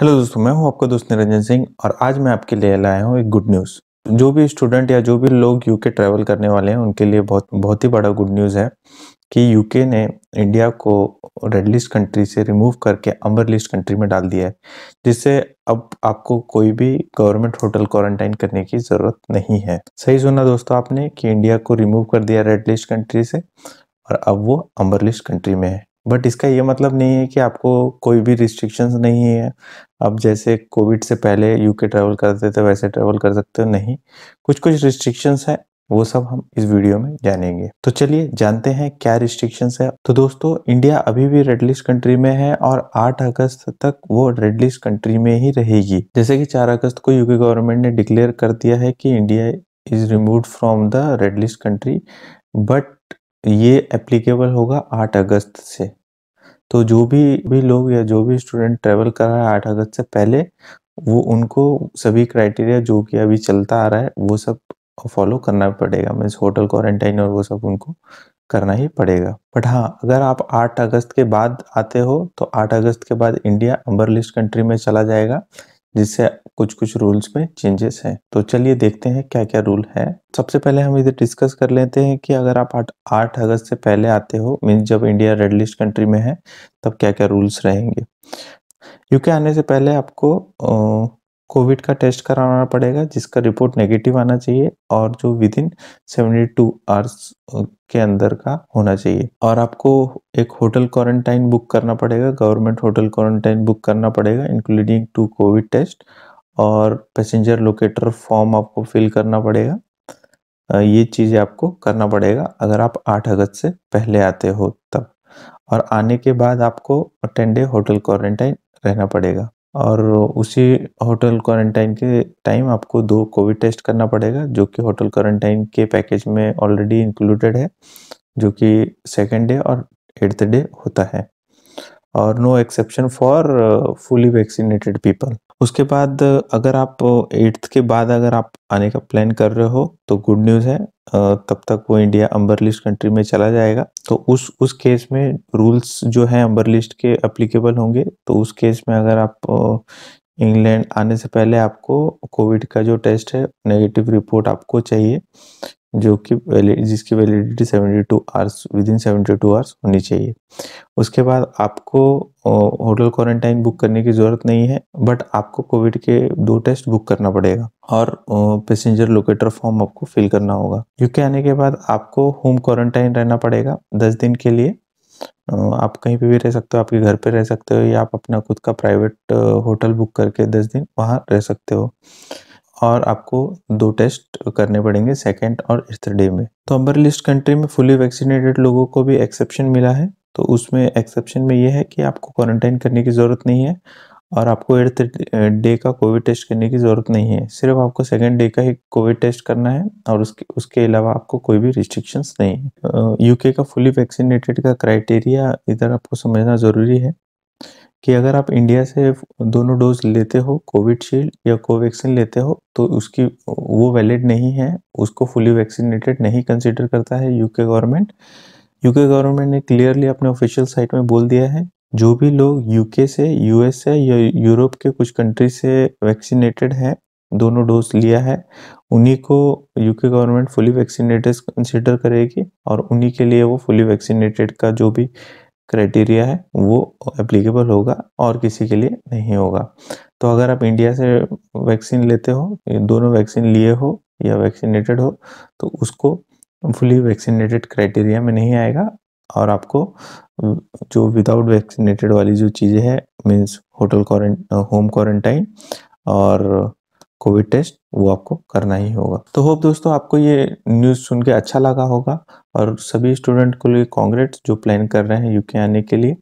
hello दोस्तों मैं हूं आपका दोस्त निरंजन सिंह और आज मैं आपके लिए लाया हूं एक गुड न्यूज़ जो भी स्टूडेंट या जो भी लोग यूके ट्रैवल करने वाले हैं उनके लिए बहुत बहुत ही बड़ा गुड न्यूज़ है कि यूके ने इंडिया को रेड लिस्ट कंट्री से रिमूव करके अम्बर लिस्ट कंट्री में डाल दिया है जिससे अब आपको कोई भी गवर्नमेंट होटल क्वारंटाइन करने की ज़रूरत नहीं है सही सुना दोस्तों आपने कि इंडिया को रिमूव कर दिया रेड लिस्ट कंट्री से और अब वो अम्बर लिस्ट कंट्री में है बट इसका ये मतलब नहीं है कि आपको कोई भी रिस्ट्रिक्शंस नहीं है आप जैसे कोविड से पहले यूके ट्रैवल करते थे वैसे ट्रैवल कर सकते हो नहीं कुछ कुछ रिस्ट्रिक्शंस हैं वो सब हम इस वीडियो में जानेंगे तो चलिए जानते हैं क्या रिस्ट्रिक्शंस है तो दोस्तों इंडिया अभी भी रेड लिस्ट कंट्री में है और 8 अगस्त तक वो रेड लिस्ट कंट्री में ही रहेगी जैसे कि 4 अगस्त को यूके गवर्नमेंट ने डिक्लेयर कर दिया है कि India is remove from the red list country but ये एप्लीकेबल होगा आठ अगस्त से तो जो भी भी लोग या जो भी स्टूडेंट ट्रेवल कर रहा है आठ अगस्त से पहले वो उनको सभी क्राइटेरिया जो कि अभी चलता आ रहा है वो सब फॉलो करना पड़ेगा मीन्स होटल क्वारंटाइन और वो सब उनको करना ही पड़ेगा बट हाँ अगर आप 8 अगस्त के बाद आते हो तो 8 अगस्त के बाद इंडिया अम्बर लिस्ट कंट्री में चला जाएगा जिससे कुछ कुछ रूल्स में चेंजेस हैं तो चलिए देखते हैं क्या क्या रूल है सबसे पहले हम इधर डिस्कस कर लेते हैं कि अगर आप आठ आठ अगस्त से पहले आते हो मीन जब इंडिया रेड लिस्ट कंट्री में है तब क्या क्या रूल्स रहेंगे यूके आने से पहले आपको कोविड का टेस्ट कराना पड़ेगा जिसका रिपोर्ट नेगेटिव आना चाहिए और जो within seventy two hours के अंदर का होना चाहिए और आपको एक होटल क्वारंटाइन बुक करना पड़ेगा गवर्नमेंट होटल क्वारंटाइन बुक करना पड़ेगा इंक्लूडिंग टू कोविड टेस्ट और पैसेंजर लोकेटर फॉर्म आपको फिल करना पड़ेगा ये चीज़ें आपको करना पड़ेगा अगर आप आठ अगस्त से पहले आते हो तब और आने के बाद आपको टेन डे होटल क्वारंटाइन रहना पड़ेगा और उसी होटल क्वारंटाइन के टाइम आपको दो कोविड टेस्ट करना पड़ेगा जो कि होटल क्वारंटाइन के पैकेज में ऑलरेडी इंक्लूडेड है जो कि सेकेंड डे और एट्थ डे होता है और no exception for fully vaccinated people उसके बाद अगर आप एट्थ के बाद अगर आप आने का प्लान कर रहे हो तो गुड न्यूज़ है तब तक वो इंडिया अम्बर लिस्ट कंट्री में चला जाएगा तो उस उस केस में रूल्स जो है अम्बर लिस्ट के अप्लीकेबल होंगे तो उस केस में अगर आप इंग्लैंड आने से पहले आपको कोविड का जो टेस्ट है नेगेटिव रिपोर्ट आपको चाहिए जो कि जिसकी validity 72 hours within two hours होनी चाहिए उसके बाद आपको होटल क्वारंटाइन बुक करने की ज़रूरत नहीं है बट आपको कोविड के दो टेस्ट बुक करना पड़ेगा और पैसेंजर लोकेटर फॉर्म आपको फिल करना होगा यूके आने के बाद आपको होम क्वारंटाइन रहना पड़ेगा दस दिन के लिए आप कहीं पे भी रह सकते हो आपके घर पे रह सकते हो या आप अपना खुद का प्राइवेट होटल बुक करके दस दिन वहाँ रह सकते हो और आपको दो टेस्ट करने पड़ेंगे सेकेंड और थर्ड डे में तो अम्बर लिस्ट कंट्री में फुली वैक्सीनेटेड लोगों को भी एक्सेप्शन मिला है तो उसमें एक्सेप्शन में ये है कि आपको क्वारंटाइन करने की ज़रूरत नहीं है और आपको एट्थ डे का कोविड टेस्ट करने की ज़रूरत नहीं है सिर्फ आपको सेकेंड डे का ही कोविड टेस्ट करना है और उसके उसके अलावा आपको कोई भी रिस्ट्रिक्शंस नहीं है यूके का फुली वैक्सीनेटेड का क्राइटेरिया इधर आपको समझना ज़रूरी है कि अगर आप इंडिया से दोनों डोज लेते हो कोविडशील्ड या कोवैक्सीन लेते हो तो उसकी वो वैलिड नहीं है उसको फुली वैक्सीनेटेड नहीं कंसिडर करता है यूके गवर्नमेंट यूके गवर्नमेंट ने क्लियरली अपने ऑफिशियल साइट में बोल दिया है जो भी लोग यूके से यूएस से या यूरोप के कुछ कंट्री से वैक्सीनेटेड हैं दोनों डोज लिया है उन्हीं को UK government fully vaccinated consider करेगी और उन्हीं के लिए वो फुली वैक्सीनेटेड का जो भी क्राइटेरिया है वो एप्लीकेबल होगा और किसी के लिए नहीं होगा तो अगर आप इंडिया से वैक्सीन लेते हो दोनों वैक्सीन लिए हो या वैक्सीनेटेड हो तो उसको फुली वैक्सीनेटेड क्राइटेरिया में नहीं आएगा और आपको जो विदाउट वैक्सीनेटेड वाली जो चीज़ें हैं means hotel quarantine home quarantine और कोविड टेस्ट वो आपको करना ही होगा तो होप दोस्तों आपको ये न्यूज़ सुन के अच्छा लगा होगा और सभी स्टूडेंट को लिए कांग्रेट्स जो प्लान कर रहे हैं यूके आने के लिए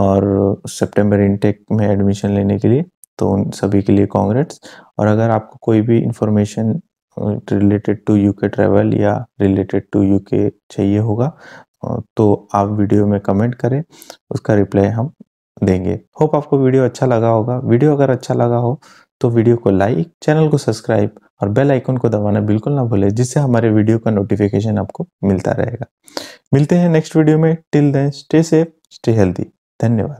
और सितंबर इनटेक में एडमिशन लेने के लिए तो उन सभी के लिए कांग्रेट्स और अगर आपको कोई भी information related to UK travel या रिलेटेड टू यूके चाहिए होगा तो आप वीडियो में कमेंट करें उसका रिप्लाई हम देंगे होप आपको वीडियो अच्छा लगा होगा वीडियो अगर अच्छा लगा हो तो वीडियो को लाइक चैनल को सब्सक्राइब और बेल आइकन को दबाना बिल्कुल ना भूले जिससे हमारे वीडियो का नोटिफिकेशन आपको मिलता रहेगा मिलते हैं नेक्स्ट वीडियो में till then stay safe stay healthy धन्यवाद